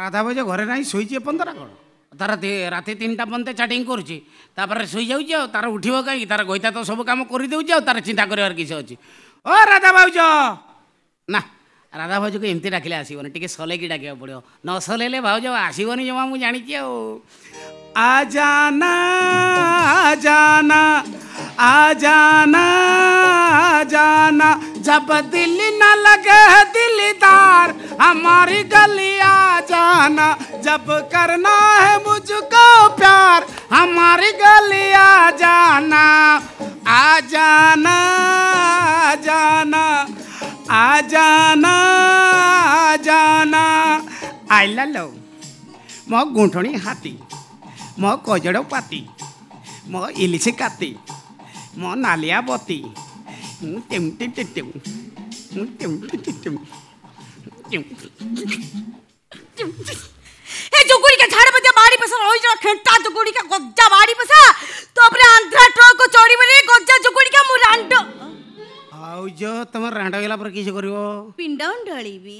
রাধা বজে ঘরে নাই শুইছে এপন্তরা কোণ তারা রাতে তিনটা পর্যন্ত চাটিং করছে তারপরে শুই যাচ্ছে আর তার উঠিব কাইকি তার গইতা তো সব কাম করে দেউছে আর তার চিন্তা করিবার কিছু অছি ও রাধা ভাউজ না রাধা ভাউজকে এমতি ডাকিলে আসবনি টিকে সলেকি ডাকিবা পড়ব ন সলেলে ভাউজ আসবনি জমা মু জানিছি আও আজানা আজানা আজানা আজানা जब दिल न लगे दिलदार हमारी गलिया जाना जब करना है मुझको प्यार हमारी गली जाना आ जाना आ जाना आ जाना आ जाना आयला लव मो गुंठणी हाती मो कोजड़ो पाती मो इलिशी काती मो नालिया बोती टिम टिम टिम टिम टिम टिम टिम टिम ఏ జుగుడిక ఝాడపతి బాడి పస రోహిజ ఖెంటా జుగుడిక గొజ్జా బాడి పస తోపరే ఆంధ్రా ట్రక్ చోడిబని గొజ్జా జుగుడిక ము రాండ ఆవుజ తమ రాండ గలా పర కిసి కరివో పిండాం డళివి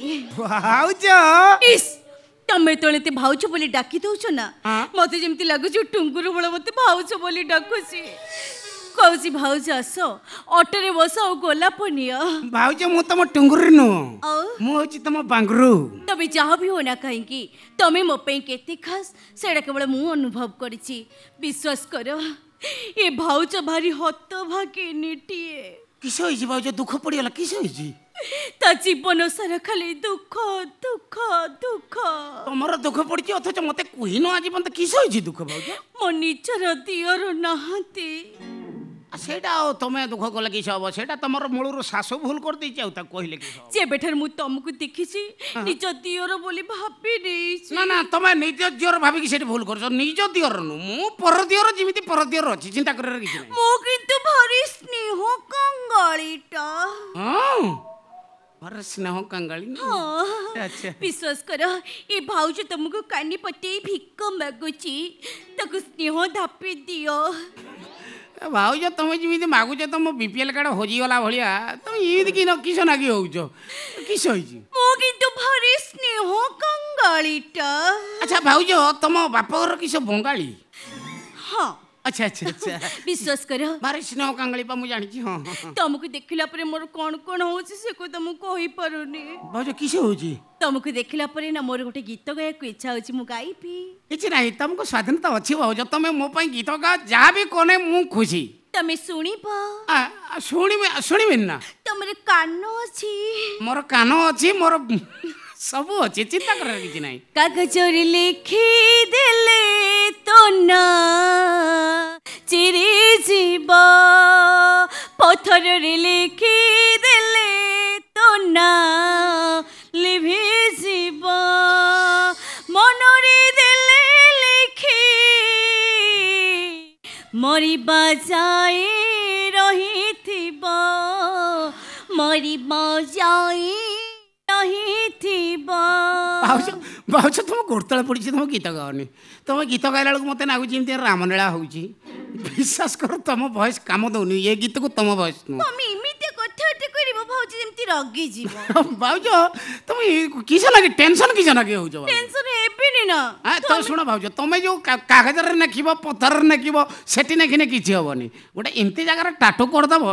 ఆవుజ ఇస్ ତମେ ତଳେ ଏତେ ଭାଉଛ ବୋଲି ଡାକି ଦଉଛ ନା ମତେ ଯେମିତି ଲାଗୁଛି ଟୁଙ୍ଗୁରୁ ବଳ ମତେ ଭାଉଛ ବୋଲି ଡାକୁଛି କହୁଛି ଭାଉଜ ଆସ ଅଟୋରେ ବସ ଆଉ ଗୋଲାପ ନିଅ ଭାଉଜ ମୁଁ ତମ ଟୁଙ୍ଗୁରୁ ନୁହଁ ମୁଁ ହଉଛି ତମ ବାଙ୍ଗୁରୁ ତମେ ଯାହା ବି ହୋନା କାହିଁକି ତମେ ମୋ ପାଇଁ କେତେ ଖାସ ସେଇଟା କେବଳ ମୁଁ ଅନୁଭବ କରିଛି ବିଶ୍ୱାସ କର ଏ ଭାଉଜ ଭାରି ହତଭାଗିନୀଟିଏ কিস হয়েছে ভাউজ দুঃখ পড়িগলা কিস হয়েছে তা জীবন সারা খালি ଦୁଃଖ ଦୁଃଖ দুঃখ তোমার দুঃখ পড়ছে অথচ মতে কহিন ଆଜି পর্যন্ত କିସ হয়েছে ଦୁଃଖ ভাউজ ମୋ ନିଜର দিয়র ନାହାନ୍ତି ସେଇଟା ଆଉ ତମେ ଦୁଃଖ କଲେ କିଛି ହବ ସେଇଟା ତମର ମୂଳରୁ ଶାଶୁ ଭୁଲ କରିଦେଇଛି ଆଉ ତାକୁ କହିଲେ କିଛି ଯେବେଠାରୁ ମୁଁ ତମକୁ ଦେଖିଛି ନିଜ ଦିଅର ବୋଲି ଭାବି ଦେଇଛି ନା ନା ତମେ ନିଜ ଦିଅର ଭାବିକି ସେଠି ଭୁଲ କରୁଛ ନିଜ ଦିଅର ନୁ ମୁଁ ପର ଦିଅର ଯେମିତି ପର ଦିଅର ଅଛି ଚିନ୍ତା କରିବାର କିଛି ମୁଁ କିନ୍ତୁ ଭାରି ସ୍ନେହ କଙ୍ଗାଳିଟା ହଁ ଭାରି ସ୍ନେହ କଙ୍ଗାଳି ବିଶ୍ୱାସ କର ଏ ଭାଉଜ ତମକୁ କାନି ପତେଇ ଭିକ ମାଗୁଛି ତାକୁ ସ୍ନେହ ଧାପି ଦିଅ ଭାଉଜ ତୁମେ ଯେମିତି ମାଗୁଛ ତ ମୋ ବିପିଏଲ୍ କାର୍ଡ଼ ହଜିଗଲା ଭଳିଆ ତୁମେ ଏମିତି କି କିସ ନାଗି ହଉଛ କିସ ହେଇଛି ମୁଁ କିନ୍ତୁ ଭାରି ସ୍ନେହ କଙ୍ଗାଳିଟା ଆଚ୍ଛା ଭାଉଜ ବାପ ଘର କିସ ବଙ୍ଗାଳୀ ହଁ अच्छा अच्छा अच्छा विश्वास कर मारे स्नेह कांगली पा मु जानि छी हां हाँ। तुमको देखिला परे मोर कोन कोन होची से को तुम कहि परुनी भाउज किसे होची तुमको देखिला परे ना मोर गोटे गीत गाया को इच्छा होची मु गाई पी किछ नाही तुमको स्वाधीनता तो अछि भाउज तमे मो पई गीत गा जा भी कोने मु खुशी तमे सुनिब आ सुनिबे सुनिबे ना तमरे कानो अछि मोर कानो अछि मोर सब अछि चिंता कर किछ नाही कागज रे लिखी देले তো না চিরে জীব পথর লিখি দিলে তো না লিভি জীব মনরে দিলে লিখি মরিবা যাই রহিথিব মরিবা যাই রহিথিব ଭାଉଛ ତୁମ ଗୋଡ଼ତଳ ପଡ଼ିଛି ତୁମ ଗୀତ ଗାଉନି ତୁମ ଗୀତ ଗାଇଲା ବେଳକୁ ମୋତେ ଲାଗୁଛି ଏମିତି ରାମଲୀଳା ହେଉଛି ବିଶ୍ୱାସ କର ତୁମ ଭଏସ୍ କାମ ଦେଉନି ଏ ଗୀତକୁ ତୁମ ଭଏସ୍ ନୁହଁ ଏମିତି କଥାବାର୍ତ୍ତା କରିବ ଭାଉଛ ଯେମିତି ରଗିଯିବ ଭାଉଛ ତୁମେ କିସ ଲାଗି ଟେନସନ୍ କିସ ଲାଗି ହେଉଛ ଟେନସନ୍ ହେବିନି ନା ତ ଶୁଣ ଭାଉଛ ତୁମେ ଯେଉଁ କାଗଜରେ ନେଖିବ ପଥରରେ ନେଖିବ ସେଠି ନେଖିନେ କିଛି ହେବନି ଗୋଟେ ଏମିତି ଜାଗାରେ ଟାଟୁ କରିଦେବ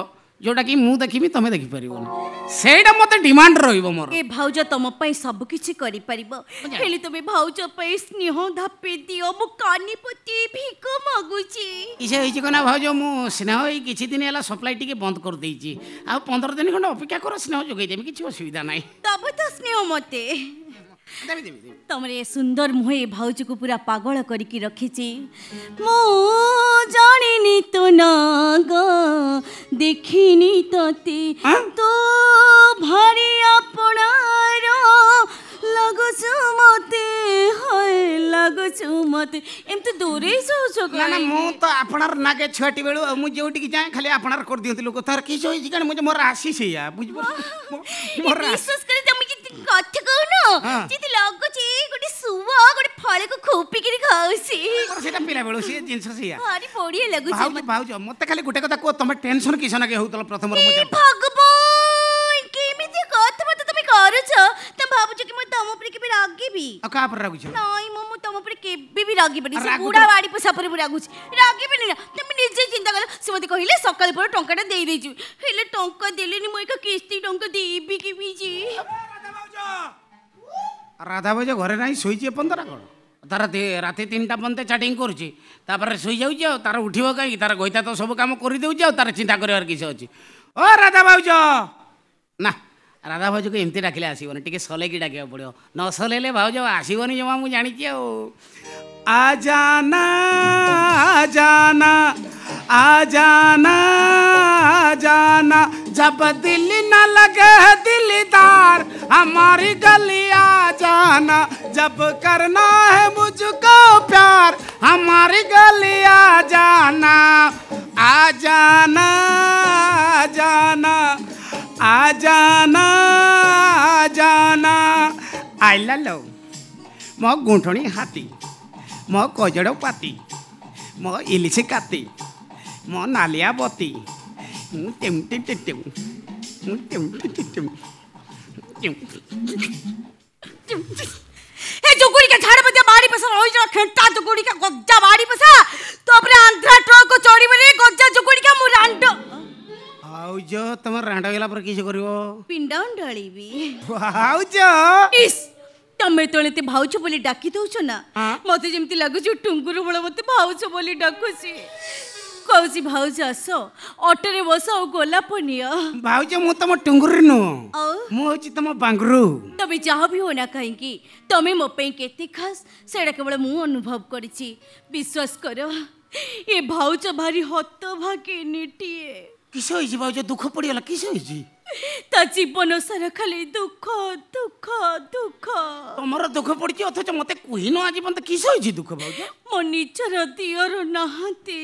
ଯେଉଁଟାକି ମୁଁ ଦେଖିବି ତମେ ଦେଖିପାରିବନି ସେଇଟା ମୋତେ ଡିମାଣ୍ଡ ରହିବ ମୋର ଏ ଭାଉଜ ତମ ପାଇଁ ସବୁ କିଛି କରିପାରିବ ହେଲେ ତମେ ଭାଉଜ ପାଇଁ ସ୍ନେହ ଧାପି ଦିଅ ମୁଁ କାନି ଭିକ ମାଗୁଛି ଇଚ୍ଛା ହେଇଛି କ'ଣ ଭାଉଜ ମୁଁ ସ୍ନେହ ଏଇ କିଛି ଦିନ ହେଲା ସପ୍ଲାଇ ଟିକେ ବନ୍ଦ କରିଦେଇଛି ଆଉ ପନ୍ଦର ଦିନ ଖଣ୍ଡେ ଅପେକ୍ଷା କର ସ୍ନେହ ଯୋଗାଇଦେବି କିଛି ଅସୁବିଧା ନାହିଁ ଦବ ତ ସ୍ନେହ ମୋତେ ତମର ଏ ସୁନ୍ଦର ମୁହଁ ଏ ଭାଉଜକୁ ପୁରା ପାଗଳ କରିକି ରଖିଛି ମୁଁ ଜାଣିନି ତୁ ନ দেখিনি তাতে তো ভারি আপনার লাগছো মতে হয় লাগছো মতে এমতি দূরেই যাওছ না না মু তো আপনার নাগে ছুয়াটি বেলু মু যেউটি কি যায় খালি আপনার কর দিও লোক তার কি হইছি কারণ মু মোর আসি সেইয়া মোর বিশ্বাস করে କଥା କହୁନ ଯେମିତି ଲାଗୁଛି ଗୋଟେ ଶୁଭ ଗୋଟେ ଫଳକୁ ଖୋପିକିରି ଖାଉଛି ସେଟା ପିଲାବେଳୁ ସେ ଜିନିଷ ସେଇଆ ଭାରି ବଢିଆ ଲାଗୁଛି ଭାଉଜ ଭାଉଜ ମତେ ଖାଲି ଗୋଟେ କଥା କୁହ ତମେ ଟେନସନ କିସ ନା କି ହଉଥିଲ ପ୍ରଥମରୁ ମୁଁ ଭଗବାନ କେମିତି କଥାବାର୍ତ୍ତା ତମେ କରୁଛ ତମେ ଭାବୁଛ କି ମୁଁ ତମ ଉପରେ କେବେ ରାଗିବି ଆଉ କାହା ଉପରେ ରାଗୁଛ ନାଇଁ ମୁଁ ମୁଁ ତମ ଉପରେ କେବେ ବି ରାଗିବିନି ସେ ବୁଢା ବାଡ଼ି ପୋଷା ଉପରେ ମୁଁ ରାଗୁଛି ରାଗିବିନି ନା ତମେ ନିଜେ ଚିନ୍ତା କଲ ସେ ମୋତେ କହିଲେ ସକାଳ ପରେ ଟଙ୍କାଟା ଦେଇ ଦେଇଛୁ ହେଲେ ଟଙ୍କା ଦେଲେନି ମୁଁ ଏକ କିସ୍ତି ଟଙ୍କା ଦେବି କେମିତି রাধা বৈজ ঘরে নাই শুয়েছি এপন্তরা কোণ তার রাতে তিনটা পর্যন্ত চাটিং করছি তারপরে শুয়ে যাচ্ছি আর তার উঠিব কাহি তার গইতা তো সব কাম করে দেছি আর তার চিন্তা করবার কিছু অছি ও রাধা ভাউজ না রাধা ভাউজকে এমতি ডাকিলে আসবনি টিকি সলেকি ডাকিবা পড়ব ন সলেলে ভাউজ আসবনি জমা মু জানিছি আও আজানা আজানা আজানা আজানা জব দিল না লাগে দিলদার तुम्हारी गलिया जाना जब करना है मुझको प्यार हमारी गलिया जाना आ जाना आ जाना आ जाना आ जाना आयला लो मो गुंठणी हाथी मो कजड़ पाती मो इलिसी काती मो नालिया बोती टेम टेम टेम टेम टेम टेम टेम हे जोगुरी का झाड़ बजे बाड़ी पसा रोई जो खेंटा जोगुरी का गज्जा बाड़ी पसा तो अपने आंध्रा ट्रक को चोरी बने गज्जा जोगुरी का मुरांड आउज तमर रांड गेला पर किसे करबो पिंडाउन ढळीबी आउज इस ତମେ ତ ଏତେ ଭାଉଛ ବୋଲି ଡାକି ଦଉଛ ନା ମତେ ଯେମିତି ଲାଗୁଛି ଟୁଙ୍ଗୁରୁ ମୂଳ ମତେ ଭାଉଛ ବୋଲି ଡାକୁଛି କହୁଛି ଭାଉଜ ଆସ ଅଟୋରେ ବସ ଆଉ ଗୋଲାପ ନିଅ ଭାଉଜ ମୁଁ ତମ ଟୁଙ୍ଗୁରୁ ନୁହଁ ମୁଁ ହଉଛି ତମ ବାଙ୍ଗୁରୁ ତମେ ଯାହା ବି ହୋ ନା କାହିଁକି ତମେ ମୋ ପାଇଁ କେତେ ଖାସ୍ ସେଇଟା କେବଳ ମୁଁ ଅନୁଭବ କରିଛି ବିଶ୍ୱାସ କର ଏ ଭାଉଜ ଭାରି ହତଭାଗିନୀଟିଏ কিস হয়েছে ভাউজ দুঃখ পড়িগলা কিস হয়েছে তা জীবন সারা খালি দুঃখ ଦୁଃଖ ଦୁଃଖ তোমার দুঃখ পড়ছে অথচ মতে কহিন আজ পর্যন্ত কিস হয়েছে দুঃখ ভাউজ ମୋ ନିଜର ଦିଅର ନାହାନ୍ତି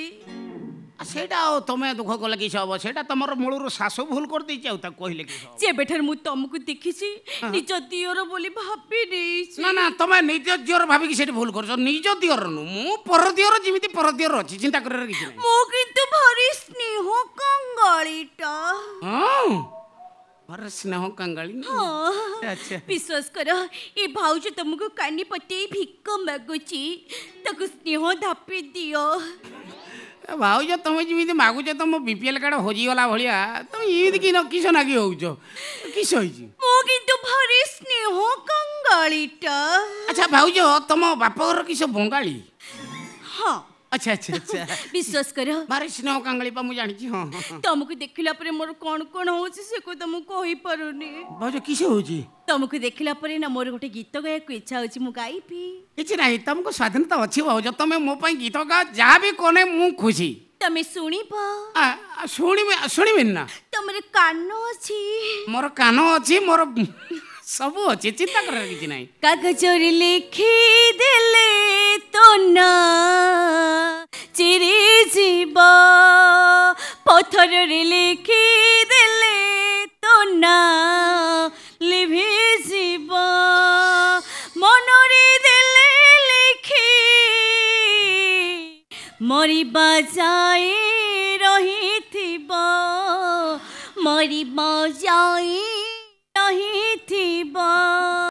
ସେଇଟା ଆଉ ତମେ ଦୁଃଖ କଲେ କିଛି ହବ ସେଇଟା ତମର ମୂଳରୁ ଶାଶୁ ଭୁଲ କରିଦେଇଛି ଆଉ ତାକୁ କହିଲେ କିଛି ଯେବେଠାରୁ ମୁଁ ତମକୁ ଦେଖିଛି ନିଜ ଦିଅର ବୋଲି ଭାବି ଦେଇଛି ନା ନା ତମେ ନିଜ ଦିଅର ଭାବିକି ସେଠି ଭୁଲ କରୁଛ ନିଜ ଦିଅର ନୁ ମୁଁ ପର ଦିଅର ଯେମିତି ପର ଦିଅର ଅଛି ଚିନ୍ତା କରିବାର କିଛି ନାହିଁ ମୁଁ କିନ୍ତୁ ଭାରି ସ୍ନେହ କଙ୍ଗାଳିଟା ହଁ ভারি স্নেহ কাঙ্গালি আচ্ছা বিশ্বাস কর এ ভাউজ তোমাকে কানি পটেই ভিক মাগুচি তাকে স্নেহ ধাপি দিও ଭାଉଜ ତୁମେ ଯେମିତି ମାଗୁଛ ତ ମୋ ବିପିଏଲ୍ କାର୍ଡ଼ ହଜିଗଲା ଭଳିଆ ତୁମେ ଏମିତି କି କିସ ନାଗି ହଉଛ କିସ ହେଇଛି ମୁଁ କିନ୍ତୁ ଭାରି ସ୍ନେହ କଙ୍ଗାଳିଟା ଆଚ୍ଛା ଭାଉଜ ତମ ବାପଘର କିସ ବଙ୍ଗାଳି ହଁ अच्छा अच्छा अच्छा विश्वास करो मारे स्नो कांगली पा मु जानि छी हां हाँ, हाँ। तुमको देखिला परे मोर कोन कोन होची से को तुम कहि परुनी भाउज किसे होची तुमको देखिला परे ना मोर गोटे गीत गाय को इच्छा होची मु गाइबी किछ नाही तुमको स्वाधीनता अछि भाउज तमे मो पई गीत गा जा भी कोने मु खुशी तमे सुनिब सुनिबे सुनिबे ना तमरे कान अछि मोर कान अछि मोर सब अछि चिंता करर किछ नाही कागज रे लिखी देले না চিরি জীব পথর লিখি দিলে তো না লিভি জীব মনরে দিলে লিখি মরিবা যায় রহিথিব মরিবা যায়